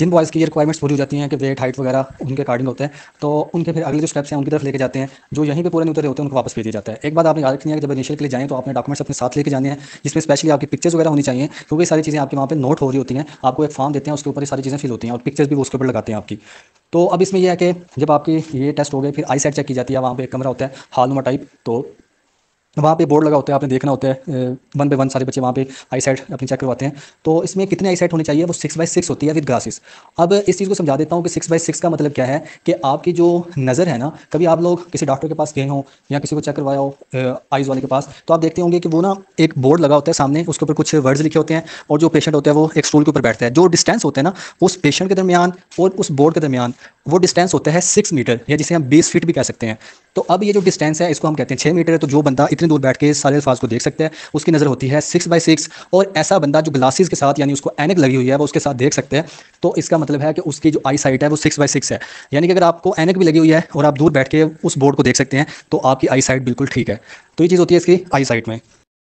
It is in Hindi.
जिन बॉयज़ की ये रिक्वायरमेंट्स पूरी हो जाती हैं कि वेट हाइट वगैरह उनके अकॉर्डिंग होते हैं तो उनके फिर अगले जो स्टेप्स हैं उनकी तरफ लेके जाते हैं जो यहीं पे पूरे नहीं उतरे होते हैं उनको वापस भेज दिया जाता है एक बात आपने याद रखनी है कि जब इनिशियल के लिए जाएँ तो आपने डॉक्यूमेंट्स अपने साथ लेके जाने हैं जिसमें स्पेशली आपकी पिक्चर्स वगैरह होनी चाहिए क्योंकि सारी चीज़ें आपके वहाँ पर नोट हो रही होती हैं आपको एक फॉर्म देते हैं उसके ऊपर सारी चीज़ें फिल होती हैं और पिक्चर्स भी उसके ऊपर लगाते हैं आपकी तो अब इसमें यह है कि जब आपकी ये टेस्ट हो गए फिर आई साइड चेक की जाती है वहाँ पर एक कमरा होता है हाल टाइप तो वहाँ पे बोर्ड लगा होता है आपने देखना होता है वन बाय वन सारे बच्चे वहाँ पे आई साइड अपनी चेक करवाते हैं तो इसमें कितने आई साइड होने चाहिए वो सिक्स बाई सिक्स होती है विद ग्लासेस अब इस चीज़ को समझा देता हूँ कि सिक्स बाई सिक्स का मतलब क्या है कि आपकी जो नज़र है ना कभी आप लोग किसी डॉक्टर के पास गए हो या किसी को चेक करवाया हो आइज़ वाले के पास तो आप देखते होंगे कि वो ना एक बोर्ड लगा होता है सामने उसके ऊपर कुछ वर्ड्स लिखे होते हैं और जो पेशेंट होता है वो एक स्टूल के ऊपर बैठता है जो डिस्टेंस होता है ना उस पेशेंट के दरमियान और उस बोर्ड के दरमियान वो डिस्टेंस होता है सिक्स मीटर या जिसे हम बीस फीट भी कह सकते हैं तो अब ये जो डिस्टेंस है इसको हम कहते हैं छः मीटर है तो जो बंदा इतनी दूर बैठ के सारे अल्फाज को देख सकता है उसकी नज़र होती है सिक्स बाई सिक्स और ऐसा बंदा जो ग्लासेस के साथ यानी उसको एनक लगी हुई है वो उसके साथ देख सकते हैं तो इसका मतलब है कि उसकी जो आई साइट है वो सिक्स बाई सिक्स है यानी कि अगर आपको एनक भी लगी हुई है और आप दूर बैठ के उस बोर्ड को देख सकते हैं तो आपकी आई साइट बिल्कुल ठीक है तो ये चीज़ होती है इसकी आई साइट में